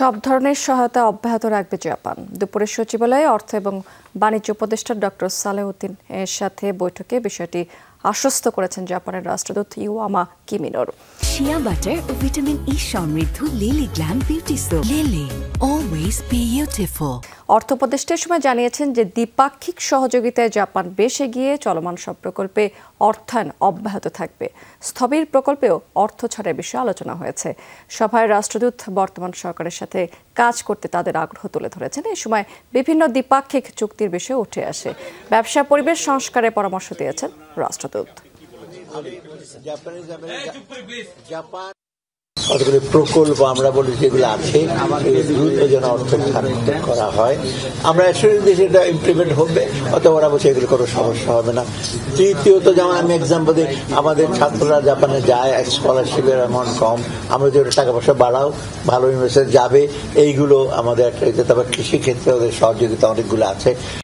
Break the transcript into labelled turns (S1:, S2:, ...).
S1: সব ধরনের সহায়তা অব্যাহত রাখবে জাপান দুপুরে সচিবালয়ে অর্থ এবং বাণিজ্য উপদেষ্টা ডক্টর সালেউদ্দিন এর সাথে বৈঠকে বিষয়টি আশ্বস্ত করেছেন জাপানের রাষ্ট্রদূত আমা কিমিনোর শিয়া বাটার ও ভিটামিন ই সমৃদ্ধ Lily glam beauty soap Lily always beautiful অর্থ সময় জানিয়েছেন যে দ্বিপাক্ষিক সহযোগিতায় জাপান বেশ এগিয়ে চলমান সব প্রকল্পে অর্থায়ন অব্যাহত থাকবে স্থবির প্রকল্পেও অর্থ ছাড়ের বিষয়ে আলোচনা হয়েছে সভায় রাষ্ট্রদূত বর্তমান সরকারের সাথে কাজ করতে তাদের আগ্রহ তুলে ধরেছেন এই সময় বিভিন্ন দ্বিপাক্ষিক চুক্তির বিষয়ে উঠে আসে ব্যবসা পরিবেশ সংস্কারের পরামর্শ দিয়েছেন রাষ্ট্রদূত জাপানিজ প্রকল্প আমরা বলি যেগুলো আছে
S2: দ্রুত যেন অর্থ করা হয় আমরা এটা ইমপ্লিমেন্ট হবে অথবা ওরা বলছে এগুলো কোনো সমস্যা হবে না তৃতীয়ত যেমন আমি এক্সাম্পল দিই আমাদের ছাত্ররা জাপানে যায় স্কলারশিপের অ্যামাউন্ট কম আমরা যদি টাকা পয়সা বাড়াও ভালো ইউনিভার্সিটি যাবে এইগুলো আমাদের একটা তারপর কৃষিক্ষেত্রে ওদের সহযোগিতা অনেকগুলো আছে